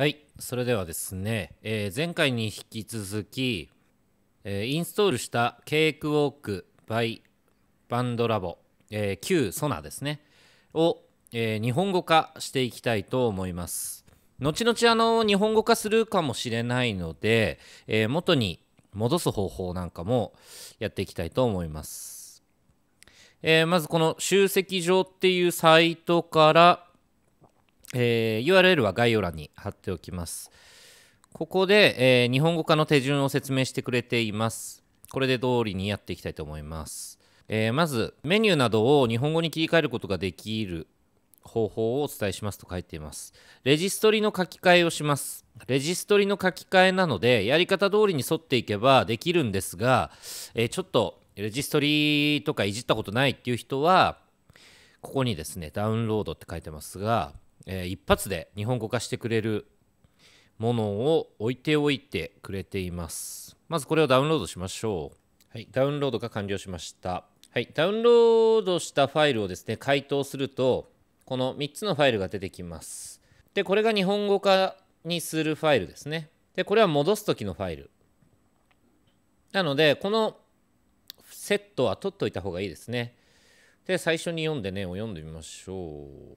はい、それではですね、えー、前回に引き続き、えー、インストールしたケークウォーク by バンドラボ、えー、旧ソナですね、を、えー、日本語化していきたいと思います。後々あの日本語化するかもしれないので、え元に戻す方法なんかもやっていきたいと思います。えまずこの集積場っていうサイトから、えー、URL は概要欄に貼っておきます。ここで、えー、日本語化の手順を説明してくれています。これで通りにやっていきたいと思います。えー、まず、メニューなどを日本語に切り替えることができる方法をお伝えしますと書いています。レジストリの書き換えをします。レジストリの書き換えなので、やり方通りに沿っていけばできるんですが、えー、ちょっとレジストリとかいじったことないっていう人は、ここにですね、ダウンロードって書いてますが、えー、一発で日本語化してくれるものを置いておいてくれています。まずこれをダウンロードしましょう。はい、ダウンロードが完了しました。はい、ダウンロードしたファイルをですね、回答すると、この3つのファイルが出てきます。で、これが日本語化にするファイルですね。で、これは戻す時のファイル。なので、このセットは取っといた方がいいですね。で、最初に読んでね、を読んでみましょう。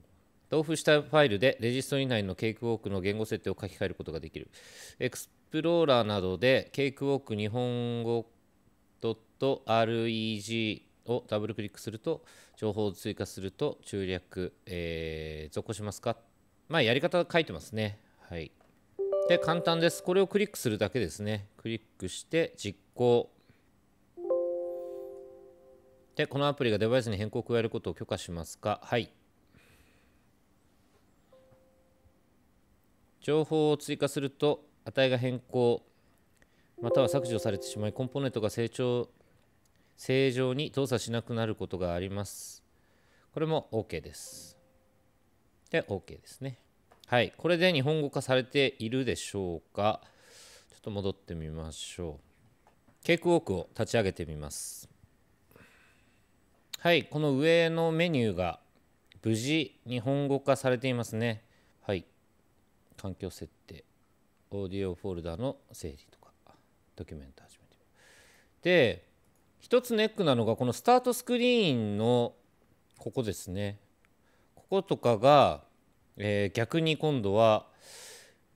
同封したファイルでレジスト以内のケークウォークの言語設定を書き換えることができる。エクスプローラーなどでケークウォーク日本語 .reg をダブルクリックすると情報を追加すると中略、えー、続行しますかまあやり方書いてますね。はい。で、簡単です。これをクリックするだけですね。クリックして実行。で、このアプリがデバイスに変更を加えることを許可しますかはい。情報を追加すると値が変更または削除されてしまいコンポーネントが成長正常に動作しなくなることがありますこれも OK ですで OK ですねはいこれで日本語化されているでしょうかちょっと戻ってみましょうケークウォークを立ち上げてみますはいこの上のメニューが無事日本語化されていますねはい環境設定オーディオフォルダの整理とかドキュメント始めてで一つネックなのがこのスタートスクリーンのここですねこことかが、えー、逆に今度は、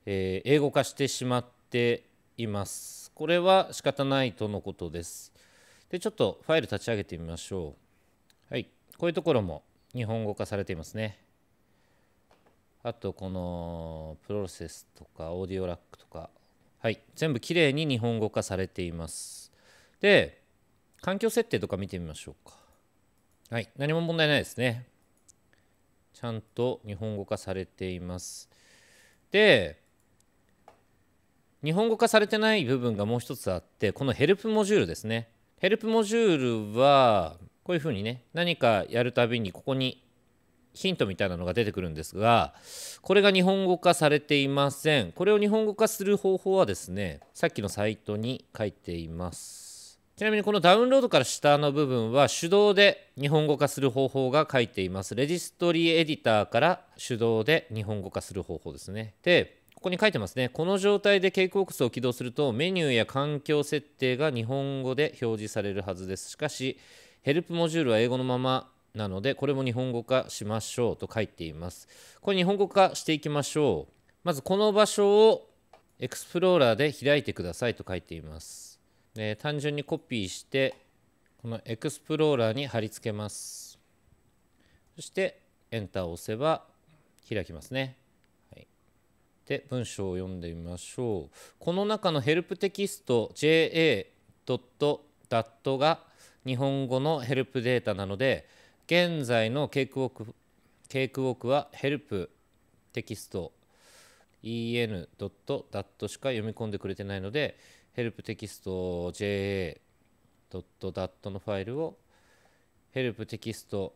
えー、英語化してしまっていますこれは仕方ないとのことですでちょっとファイル立ち上げてみましょうはいこういうところも日本語化されていますねあとこのプロセスとかオーディオラックとかはい全部きれいに日本語化されていますで環境設定とか見てみましょうかはい何も問題ないですねちゃんと日本語化されていますで日本語化されてない部分がもう一つあってこのヘルプモジュールですねヘルプモジュールはこういうふうにね何かやるたびにここにヒントみたいなのが出てくるんですがこれが日本語化されていませんこれを日本語化する方法はですねさっきのサイトに書いていますちなみにこのダウンロードから下の部分は手動で日本語化する方法が書いていますレジストリーエディターから手動で日本語化する方法ですねでここに書いてますね。この状態で警告室を起動するとメニューや環境設定が日本語で表示されるはずです。しかし、ヘルプモジュールは英語のままなのでこれも日本語化しましょうと書いていますこれ日本語化していきましょうまずこの場所をエクスプローラーで開いてくださいと書いていますで単純にコピーしてこのエクスプローラーに貼り付けますそしてエンターを押せば開きますね、で文章を読んでみましょうこの中のヘルプテキスト JA.dat が日本語のヘルプデータなので現在のケークウォークケークウォークはヘルプテキスト en. ドットダットしか読み込んでくれてないのでヘルプテキスト ja. ドットダットのファイルをヘルプテキスト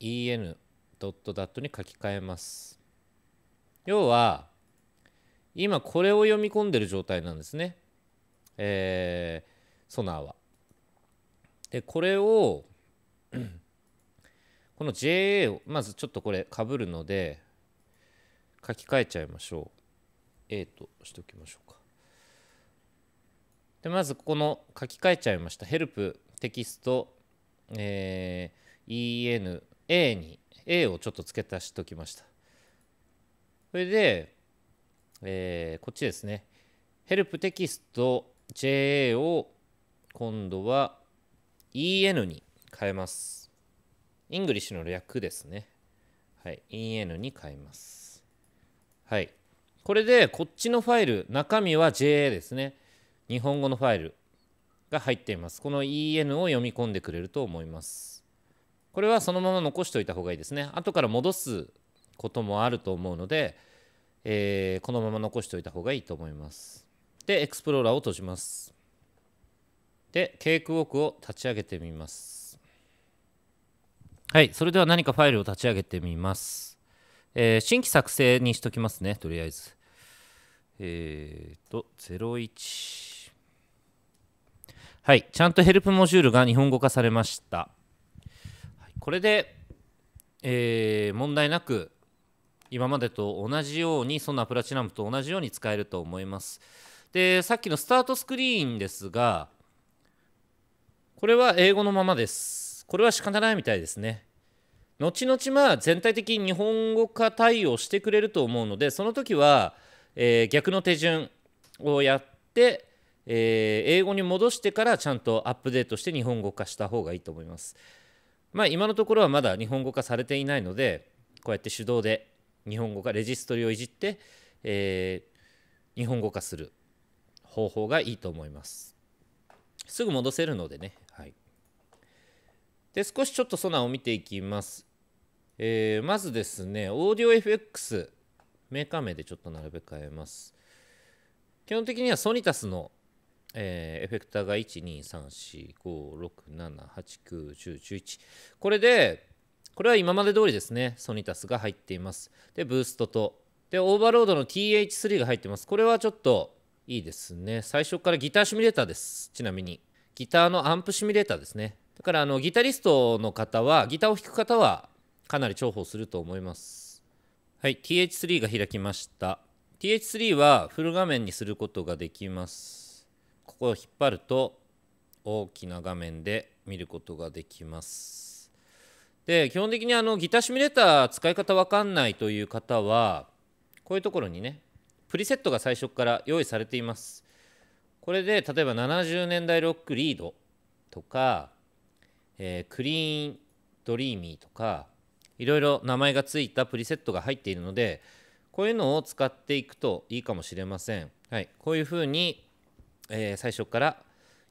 en. ドットダットに書き換えます。要は今これを読み込んでる状態なんですね。えー、ソナーは。でこれをこの JA をまずちょっとこれかぶるので書き換えちゃいましょう A としておきましょうかでまずこの書き換えちゃいましたヘルプテキスト、えー、ENA に A をちょっと付け足しておきましたそれで、えー、こっちですねヘルプテキスト JA を今度は EN に変えますイングリッシュの略ですね。はい。e n に変えます。はい。これで、こっちのファイル、中身は JA ですね。日本語のファイルが入っています。この en を読み込んでくれると思います。これはそのまま残しておいた方がいいですね。後から戻すこともあると思うので、えー、このまま残しておいた方がいいと思います。で、エクスプローラーを閉じます。で、ケークウォークを立ち上げてみます。はい、それでは何かファイルを立ち上げてみます。えー、新規作成にしときますね、とりあえず。えっ、と、01。はい、ちゃんとヘルプモジュールが日本語化されました。これで、えー、問題なく、今までと同じように、そんなプラチナムと同じように使えると思います。で、さっきのスタートスクリーンですが、これは英語のままです。これは仕方ないみたいですね。後々まあ全体的に日本語化対応してくれると思うのでその時は、えー、逆の手順をやって、えー、英語に戻してからちゃんとアップデートして日本語化した方がいいと思います。まあ今のところはまだ日本語化されていないのでこうやって手動で日本語化レジストリをいじって、えー、日本語化する方法がいいと思います。すぐ戻せるのでね。はいで少しちょっとソナーを見ていきます、えー、まずですねオーディオ FX メーカー名でちょっと並べ替えます基本的にはソニタスの、えー、エフェクターが1234567891011これでこれは今まで通りですねソニタスが入っていますでブーストとでオーバーロードの TH3 が入ってますこれはちょっといいですね最初からギターシミュレーターですちなみにギターのアンプシミュレーターですねだからあのギタリストの方はギターを弾く方はかなり重宝すると思いますはい TH3 が開きました TH3 はフル画面にすることができますここを引っ張ると大きな画面で見ることができますで基本的にあのギターシミュレーター使い方わかんないという方はこういうところにねプリセットが最初から用意されていますこれで例えば70年代ロックリードとかえー、クリーンドリーミーとかいろいろ名前がついたプリセットが入っているのでこういうのを使っていくといいかもしれません、はい、こういうふうに、えー、最初から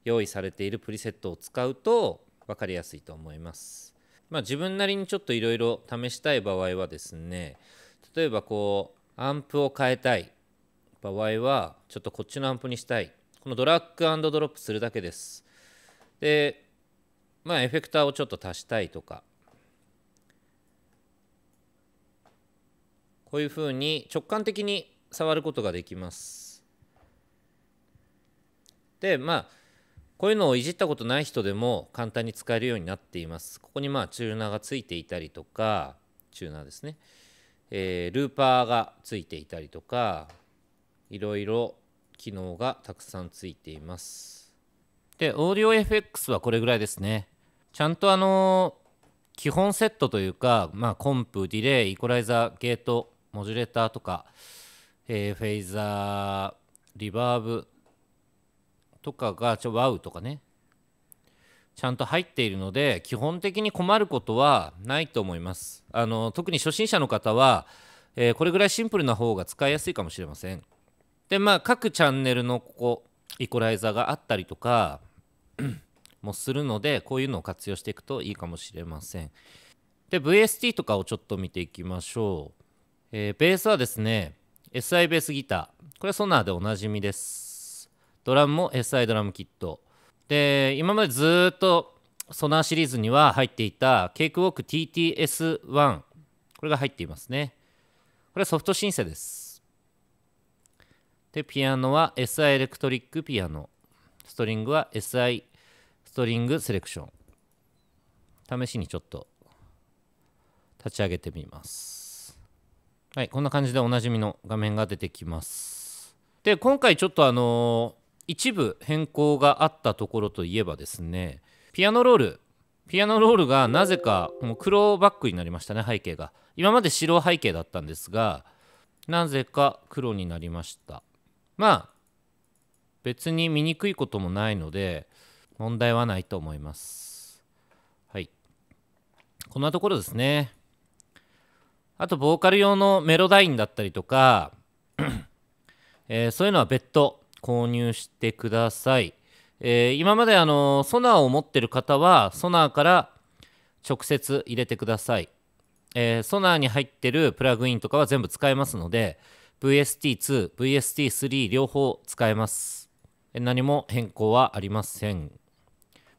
用意されているプリセットを使うと分かりやすいと思います、まあ、自分なりにちょっといろいろ試したい場合はですね例えばこうアンプを変えたい場合はちょっとこっちのアンプにしたいこのドラッグドロップするだけですでまあエフェクターをちょっと足したいとかこういうふうに直感的に触ることができます。でまあこういうのをいじったことない人でも簡単に使えるようになっています。ここにまあチューナーがついていたりとかチューナーですね、えー、ルーパーがついていたりとかいろいろ機能がたくさんついています。で、オーディオ FX はこれぐらいですね。ちゃんとあのー、基本セットというか、まあ、コンプ、ディレイ、イコライザー、ゲート、モジュレーターとか、えー、フェイザー、リバーブとかが、ちょ、ワウとかね、ちゃんと入っているので、基本的に困ることはないと思います。あの特に初心者の方は、えこれぐらいシンプルな方が使いやすいかもしれません。で、まあ、各チャンネルのここ、イコライザーがあったりとか、もするのでこういうのを活用していくといいかもしれませんで VST とかをちょっと見ていきましょう、えー、ベースはですね SI ベースギターこれはソナーでおなじみですドラムも SI ドラムキットで今までずっとソナーシリーズには入っていたケイクウォーク TTS1 これが入っていますねこれはソフトシンセですでピアノは SI エレクトリックピアノストリングは SI ストリングセレクション試しにちょっと立ち上げてみますはいこんな感じでおなじみの画面が出てきますで今回ちょっとあのー、一部変更があったところといえばですねピアノロールピアノロールがなぜかもう黒バックになりましたね背景が今まで白背景だったんですがなぜか黒になりましたまあ別に見にくいこともないので問題はないと思います。はい。こんなところですね。あと、ボーカル用のメロダインだったりとか、えー、そういうのは別途購入してください。えー、今まであのソナーを持ってる方はソナーから直接入れてください、えー、ソナーに入ってるプラグインとかは全部使えますので VST2、VST3 両方使えます何も変更はありません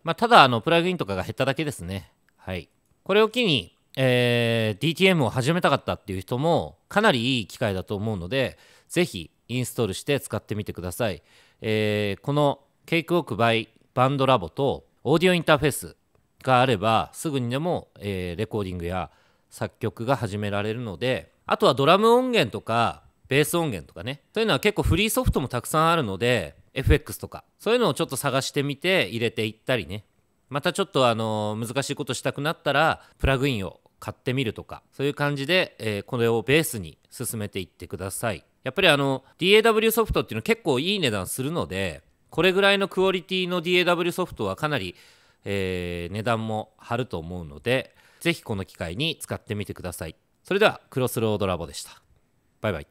まあ、ただあのプラグインとかが減っただけですね。はい、これを機に、えー、DTM を始めたかったっていう人もかなりいい機会だと思うのでぜひインストールして使ってみてください、えー、このケイクオークバイバンドラボとオーディオインターフェースがあればすぐにでも、えー、レコーディングや作曲が始められるのであとはドラム音源とかベース音源とかねというのは結構フリーソフトもたくさんあるので FX とかそういうのをちょっと探してみて入れていったりねまたちょっとあの難しいことしたくなったらプラグインを買ってみるとかそういう感じで、えこれをベースに進めていってくださいやっぱりあの DAW ソフトっていうの結構いい値段するのでこれぐらいのクオリティの DAW ソフトはかなり、え値段も張ると思うので是非この機会に使ってみてくださいそれではクロスロードラボでしたバイバイ